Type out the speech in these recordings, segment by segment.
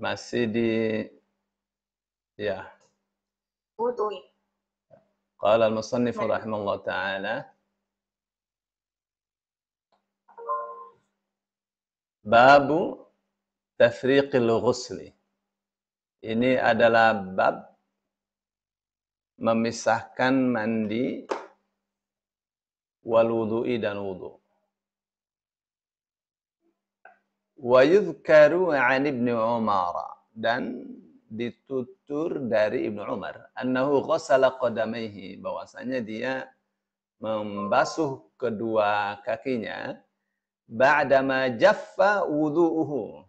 masih di ya wudhu qala al musannif rahimahullah taala babu tafriqil ghusli ini adalah bab memisahkan mandi wal wudhu dan wudhu Wa yudhkaru an Ibnu Umar dan ditutur dari Ibnu Umar annahu ghassala qadamaihi bahwasanya dia membasuh kedua kakinya ba'dama jaffa wudhu'uhu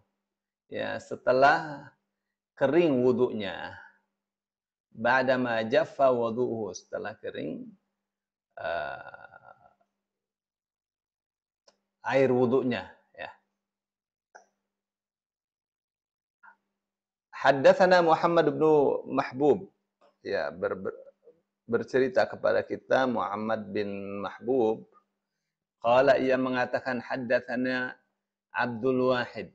ya setelah kering wudhunya ba'dama jaffa wudhu'uhu setelah kering uh, air wudhunya haddathana Muhammad bin Mahbub. Ya, ber, ber, bercerita kepada kita Muhammad bin Mahbub. Qala ia mengatakan haddathana Abdul Wahid.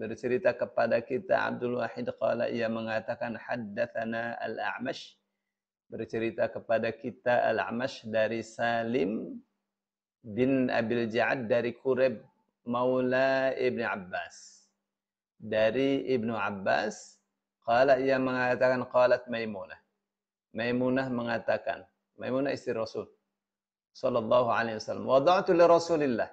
Bercerita kepada kita Abdul Wahid qala ia mengatakan haddathana Al-A'mash. Bercerita kepada kita Al-A'mash dari Salim bin Abil Ja'ad dari Kureb Maula Ibn Abbas. Dari Ibnu Abbas Qala ia mengatakan qalat Maimunah. Maimunah mengatakan, Maimunah istri Rasul sallallahu alaihi wasallam, wada'tu li Rasulillah.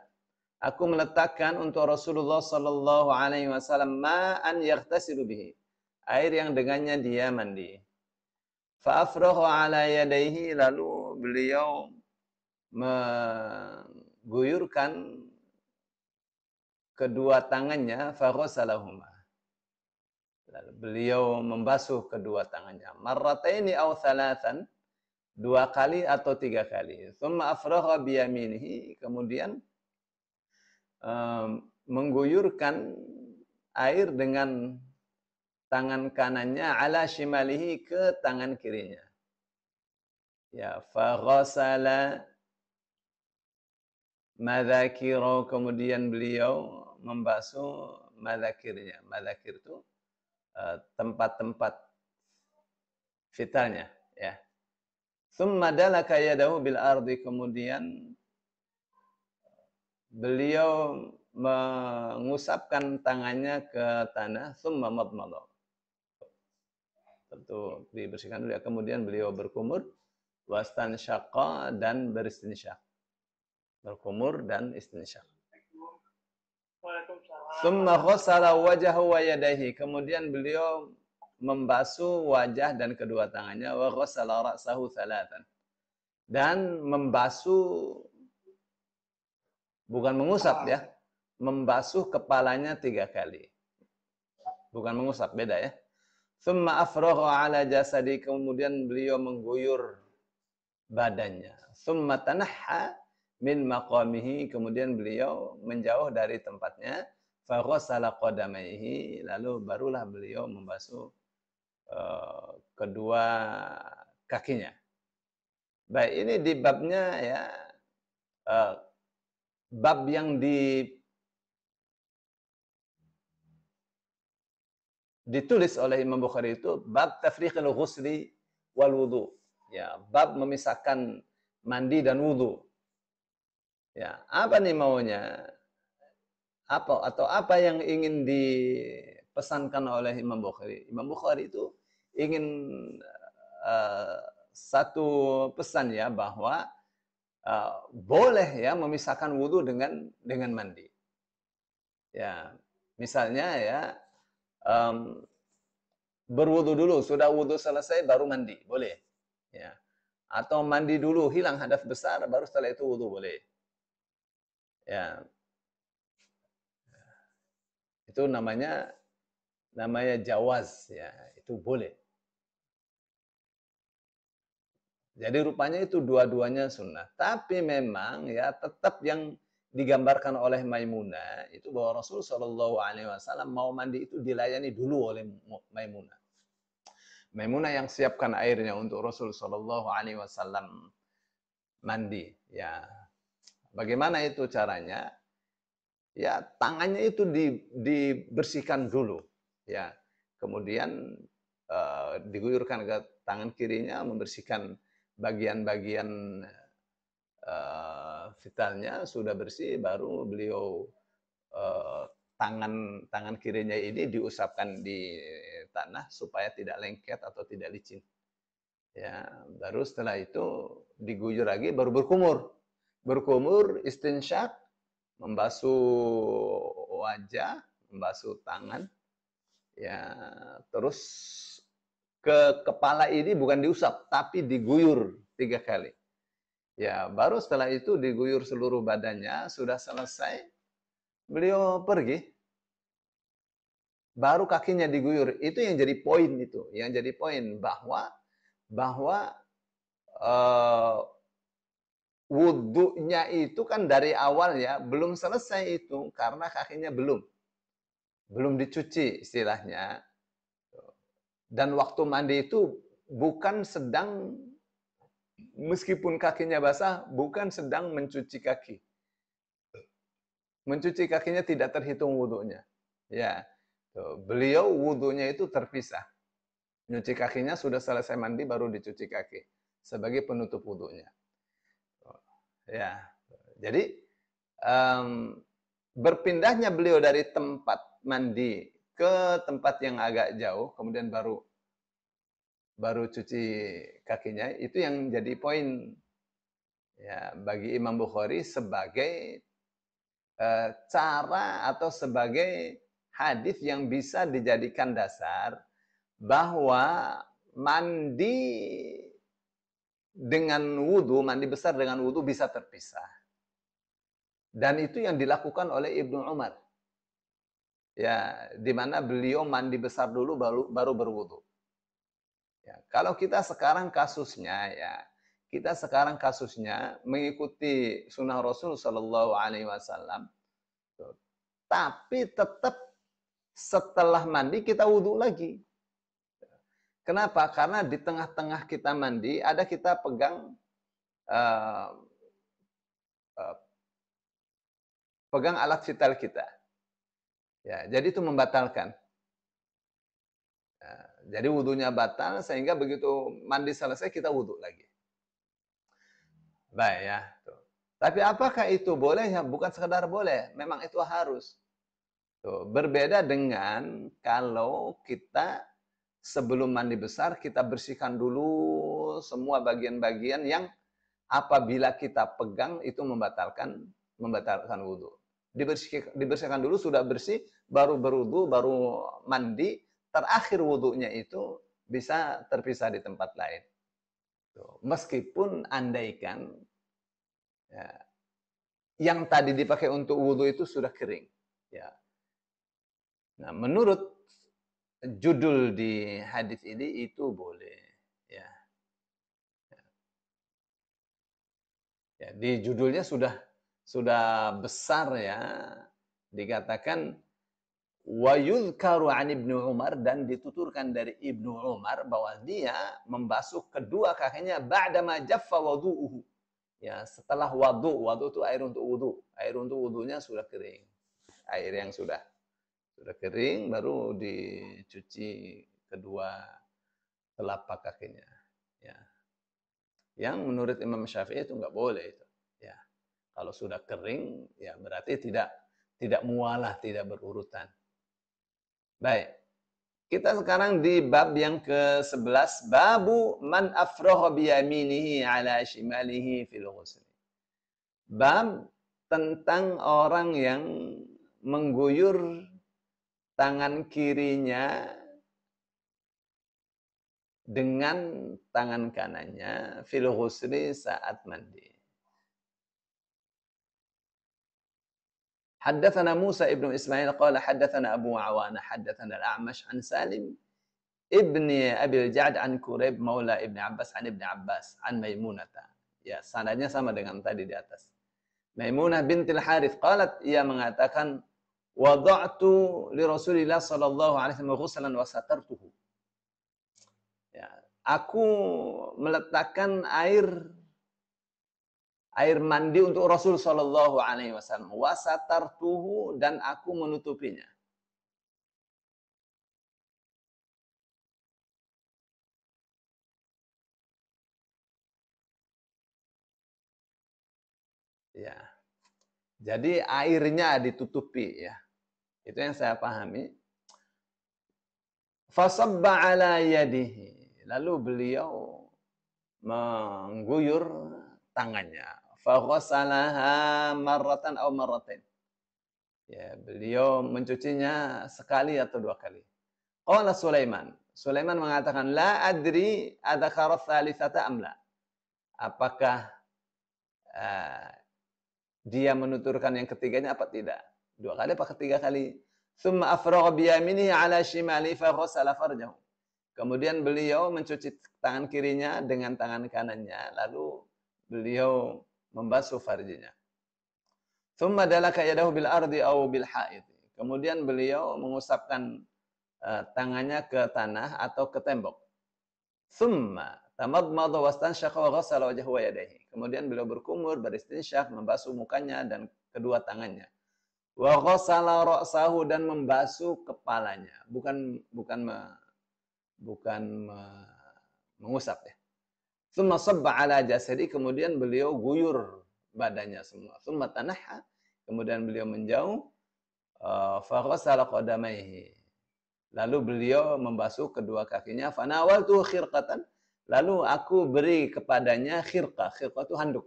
Aku meletakkan untuk Rasulullah sallallahu alaihi wasallam ma'an yaghtasilu bihi. Air yang dengannya dia mandi. Fa afrahu ala yadayhi lalu beliau mengguyurkan kedua tangannya fa ghasalahuma Lalu beliau membasuh kedua tangannya. Marrataini aw thalathan. Dua kali atau tiga kali. Thumma afragha biyaminihi. Kemudian um, mengguyurkan air dengan tangan kanannya ala shimalihi ke tangan kirinya. Ya, faghasala madhakiro. Kemudian beliau membasuh madhakirnya. Madhakir itu Eh, tempat-tempat vitalnya ya. Summa dalaka yadahu bil ardi kemudian beliau mengusapkan tangannya ke tanah summa madmada. Tentu dibersihkan dulu ya. Kemudian beliau berkumur wastan wastansyaqa dan beristinsyak. Berkumur dan istinsyak. Tumma khusara wajahu wa yadahi. Kemudian beliau membasuh wajah dan kedua tangannya wa khusara ra'sahu thalatan. Dan membasuh bukan mengusap ya, membasuh kepalanya tiga kali. Bukan mengusap, beda ya. Thumma afroho ala jasadi kemudian beliau mengguyur badannya. Thumma tanahha min maqamihi kemudian beliau menjauh dari tempatnya Faghasala qadamaihi lalu barulah beliau membasuh uh, kedua kakinya. Baik, ini di babnya ya uh, bab yang di ditulis oleh Imam Bukhari itu bab tafriqil ghusli wal wudu. Ya, bab memisahkan mandi dan wudu. Ya, apa nih maunya? apa atau apa yang ingin dipesankan oleh Imam Bukhari. Imam Bukhari itu ingin uh, satu pesan ya bahwa uh, boleh ya memisahkan wudhu dengan dengan mandi. Ya, misalnya ya um, berwudu dulu, sudah wudhu selesai baru mandi, boleh. Ya. Atau mandi dulu, hilang hadaf besar, baru setelah itu wudhu boleh. Ya. Itu namanya namanya jawaz ya, itu boleh. Jadi rupanya itu dua-duanya sunnah. Tapi memang ya tetap yang digambarkan oleh Maimunah itu bahwa Rasul Shallallahu Alaihi Wasallam mau mandi itu dilayani dulu oleh Maimunah. Maimunah yang siapkan airnya untuk Rasul Shallallahu Alaihi Wasallam mandi. Ya, bagaimana itu caranya? ya tangannya itu di, dibersihkan dulu ya kemudian uh, diguyurkan ke tangan kirinya membersihkan bagian-bagian uh, vitalnya sudah bersih baru beliau uh, tangan tangan kirinya ini diusapkan di tanah supaya tidak lengket atau tidak licin ya baru setelah itu diguyur lagi baru berkumur berkumur istinsyak membasuh wajah, membasuh tangan, ya terus ke kepala ini bukan diusap tapi diguyur tiga kali. Ya baru setelah itu diguyur seluruh badannya sudah selesai beliau pergi. Baru kakinya diguyur itu yang jadi poin itu yang jadi poin bahwa bahwa uh, wudhunya itu kan dari awal ya belum selesai itu karena kakinya belum belum dicuci istilahnya dan waktu mandi itu bukan sedang meskipun kakinya basah bukan sedang mencuci kaki mencuci kakinya tidak terhitung wudhunya ya beliau wudhunya itu terpisah nyuci kakinya sudah selesai mandi baru dicuci kaki sebagai penutup wudhunya Ya, jadi um, berpindahnya beliau dari tempat mandi ke tempat yang agak jauh, kemudian baru baru cuci kakinya, itu yang jadi poin ya bagi Imam Bukhari sebagai uh, cara atau sebagai hadis yang bisa dijadikan dasar bahwa mandi dengan wudhu, mandi besar dengan wudhu bisa terpisah. Dan itu yang dilakukan oleh Ibnu Umar. Ya, di mana beliau mandi besar dulu baru baru berwudhu. Ya, kalau kita sekarang kasusnya ya, kita sekarang kasusnya mengikuti sunnah Rasul Shallallahu Alaihi Wasallam, tapi tetap setelah mandi kita wudhu lagi. Kenapa? Karena di tengah-tengah kita mandi ada kita pegang uh, uh, pegang alat vital kita. Ya, jadi itu membatalkan. Ya, jadi wudhunya batal sehingga begitu mandi selesai kita wudhu lagi. Baik ya. Tuh. Tapi apakah itu boleh? Ya, bukan sekedar boleh, memang itu harus. Tuh, berbeda dengan kalau kita sebelum mandi besar kita bersihkan dulu semua bagian-bagian yang apabila kita pegang itu membatalkan membatalkan wudhu. Dibersihkan, dibersihkan dulu sudah bersih, baru berwudhu, baru mandi, terakhir wudhunya itu bisa terpisah di tempat lain. Meskipun andaikan ya, yang tadi dipakai untuk wudhu itu sudah kering. Ya. Nah, menurut judul di hadis ini itu boleh ya. ya di judulnya sudah sudah besar ya dikatakan wa yuzkaru an Ibnu Umar dan dituturkan dari Ibnu Umar bahwa dia membasuh kedua kakinya ba'dama jaffa wudhu'uhu Ya, setelah wudhu wudhu itu air untuk wudhu Air untuk wudhunya sudah kering. Air yang sudah sudah kering baru dicuci kedua telapak kakinya. Ya. Yang menurut Imam Syafi'i itu nggak boleh itu. Ya. Kalau sudah kering ya berarti tidak tidak mualah, tidak berurutan. Baik. Kita sekarang di bab yang ke-11, babu man afraha biyaminihi ala shimalihi fil ghusl. Bab tentang orang yang mengguyur tangan kirinya dengan tangan kanannya fil husri saat mandi. Haddathana Musa ibnu Ismail qala haddathana Abu Awana haddathana Al-A'mash an Salim ibni Abi Al-Ja'd an Kureb maula ibni Abbas an ibni Abbas an Maimunata. Ya, sanadnya sama dengan tadi di atas. Maimunah binti Al-Harith qalat ia mengatakan wada'tu li Rasulillah sallallahu alaihi wasallam wa satartuhu. Ya, aku meletakkan air air mandi untuk Rasul sallallahu alaihi wasallam wa satartuhu dan aku menutupinya. Ya. Jadi airnya ditutupi ya. Itu yang saya pahami. Fasabba ala yadihi. Lalu beliau mengguyur tangannya. Faghasalaha marratan au marratain. Ya, beliau mencucinya sekali atau dua kali. Qala Sulaiman. Sulaiman mengatakan, La adri adhakara thalithata amla. Apakah uh, dia menuturkan yang ketiganya apa tidak? Dua kali apa ketiga kali? Thumma bi yaminihi ala shimali ghassala farjahu. Kemudian beliau mencuci tangan kirinya dengan tangan kanannya, lalu beliau membasuh farjinya. Thumma dalaka yadahu bil ardi aw bil haid. Kemudian beliau mengusapkan uh, tangannya ke tanah atau ke tembok. Thumma tamadmadha wastansyaqa wa ghassala wajhahu wa yadayhi. Kemudian beliau berkumur, beristinsyak, membasuh mukanya dan kedua tangannya. Wa ghassala ra'sahu dan membasuh kepalanya. Bukan bukan me, bukan me, mengusap ya. Thumma sabba ala jasadi kemudian beliau guyur badannya semua. Thumma tanaha kemudian beliau menjauh fa ghassala qadamaihi. Lalu beliau membasuh kedua kakinya. Fanawaltu khirqatan. Lalu aku beri kepadanya khirqah. Khirqah itu handuk.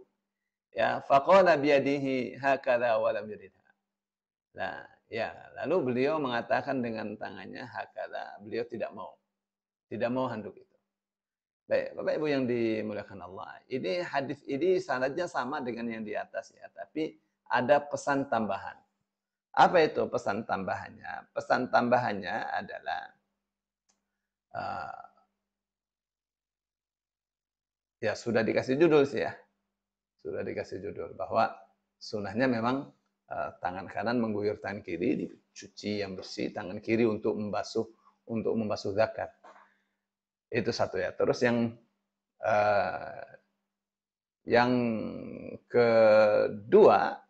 Ya, faqala biyadihi hakala wa lam yurid Nah, ya, lalu beliau mengatakan dengan tangannya hakala, beliau tidak mau. Tidak mau handuk itu. Baik, Bapak Ibu yang dimuliakan Allah. Ini hadis ini sanadnya sama dengan yang di atas ya, tapi ada pesan tambahan. Apa itu pesan tambahannya? Pesan tambahannya adalah uh, ya sudah dikasih judul sih ya. Sudah dikasih judul bahwa sunnahnya memang Eh, tangan kanan mengguyur tangan kiri, dicuci yang bersih, tangan kiri untuk membasuh untuk membasuh zakat. Itu satu ya. Terus yang uh, yang kedua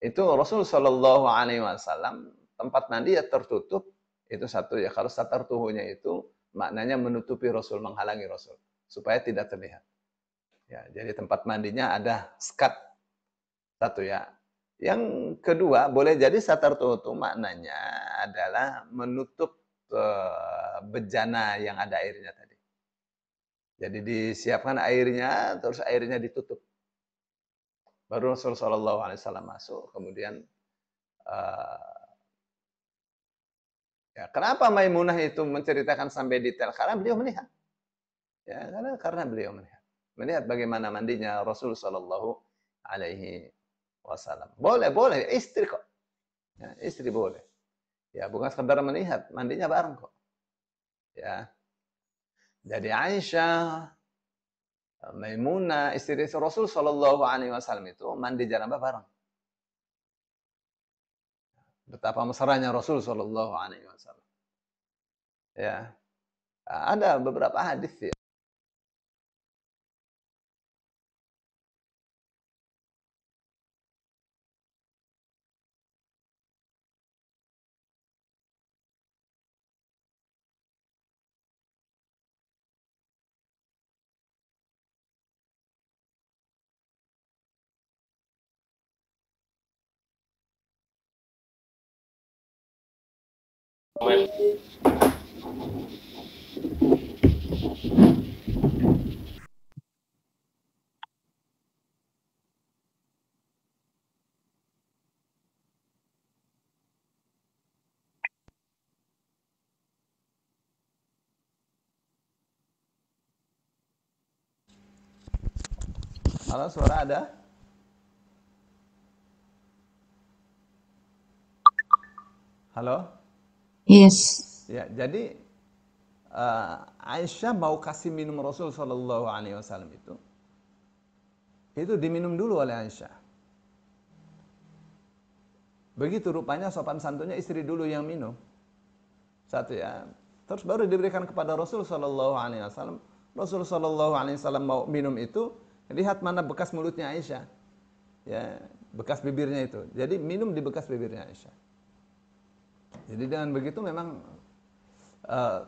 itu Rasul Shallallahu Alaihi Wasallam tempat mandi ya tertutup itu satu ya kalau satar tuhunya itu maknanya menutupi Rasul menghalangi Rasul supaya tidak terlihat ya jadi tempat mandinya ada skat satu ya yang kedua, boleh jadi satartu itu maknanya adalah menutup eh, bejana yang ada airnya tadi. Jadi disiapkan airnya, terus airnya ditutup. Baru Rasulullah SAW masuk, kemudian eh, ya, kenapa Maimunah itu menceritakan sampai detail? Karena beliau melihat, ya karena karena beliau melihat, melihat bagaimana mandinya Rasul SAW wasallam. Boleh, boleh. Istri kok. Ya, istri boleh. Ya, bukan sekedar melihat. Mandinya bareng kok. Ya. Jadi Aisyah, Maimunah, istri Rasul Shallallahu Alaihi Wasallam itu mandi janabah bareng. Betapa mesranya Rasul Shallallahu Alaihi Wasallam. Ya, ada beberapa hadis ya. Halo, suara ada? Halo? Yes. Ya, jadi uh, Aisyah mau kasih minum Rasul Shallallahu Alaihi Wasallam itu, itu diminum dulu oleh Aisyah. Begitu rupanya sopan santunnya istri dulu yang minum. Satu ya. Terus baru diberikan kepada Rasul Shallallahu Alaihi Wasallam. Rasul Shallallahu Alaihi Wasallam mau minum itu, lihat mana bekas mulutnya Aisyah. Ya, bekas bibirnya itu. Jadi minum di bekas bibirnya Aisyah jadi dengan begitu memang eh,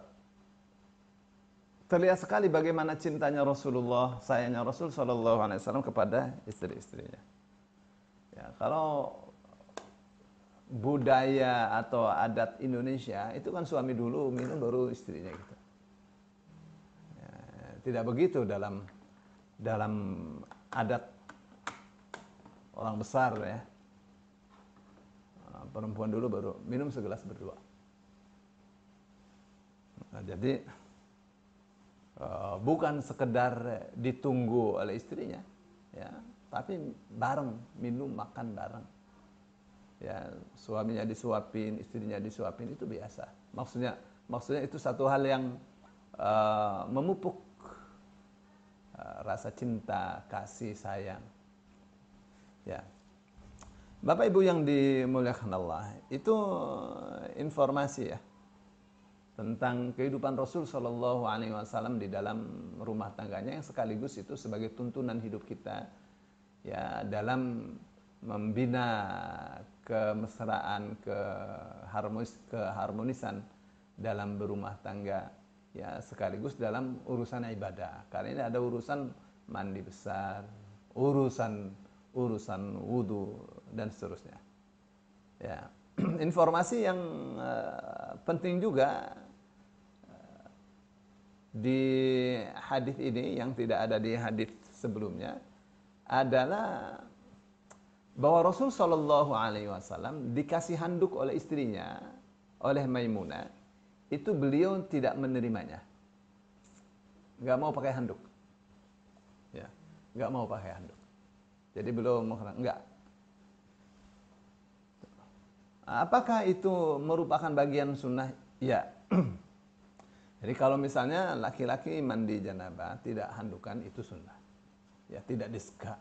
terlihat sekali bagaimana cintanya Rasulullah sayangnya Rasul Shallallahu Alaihi Wasallam kepada istri-istrinya ya kalau budaya atau adat Indonesia itu kan suami dulu minum baru istrinya gitu ya, tidak begitu dalam dalam adat orang besar ya perempuan dulu baru minum segelas berdua. Nah, jadi eh, bukan sekedar ditunggu oleh istrinya, ya, tapi bareng minum makan bareng. Ya, suaminya disuapin, istrinya disuapin itu biasa. Maksudnya maksudnya itu satu hal yang uh, memupuk eh, rasa cinta, kasih sayang. Ya, Bapak Ibu yang dimuliakan Allah, itu eh, informasi ya tentang kehidupan Rasul Shallallahu Alaihi Wasallam di dalam rumah tangganya yang sekaligus itu sebagai tuntunan hidup kita ya dalam membina kemesraan harmonis keharmonisan dalam berumah tangga ya sekaligus dalam urusan ibadah karena ini ada urusan mandi besar urusan urusan wudhu dan seterusnya. Ya, informasi yang uh, penting juga uh, di hadis ini yang tidak ada di hadis sebelumnya adalah bahwa Rasul Shallallahu Alaihi Wasallam dikasih handuk oleh istrinya oleh Maimunah itu beliau tidak menerimanya nggak mau pakai handuk ya nggak mau pakai handuk jadi belum nggak Apakah itu merupakan bagian sunnah? Ya. Jadi kalau misalnya laki-laki mandi janabah tidak handukan itu sunnah. Ya tidak diska.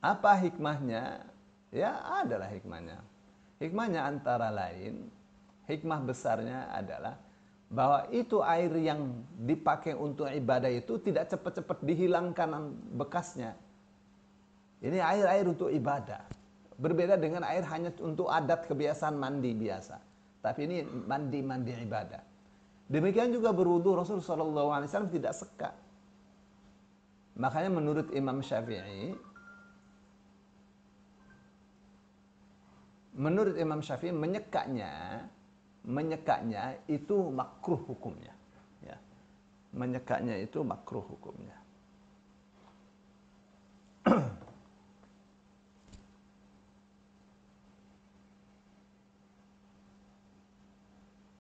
Apa hikmahnya? Ya adalah hikmahnya. Hikmahnya antara lain, hikmah besarnya adalah bahwa itu air yang dipakai untuk ibadah itu tidak cepat-cepat dihilangkan bekasnya. Ini air-air untuk ibadah. Berbeda dengan air hanya untuk adat kebiasaan mandi biasa. Tapi ini mandi-mandi ibadah. Demikian juga berwudu Rasul SAW tidak sekat Makanya menurut Imam Syafi'i, menurut Imam Syafi'i menyekaknya, menyekaknya itu makruh hukumnya. Ya. Menyekaknya itu makruh hukumnya.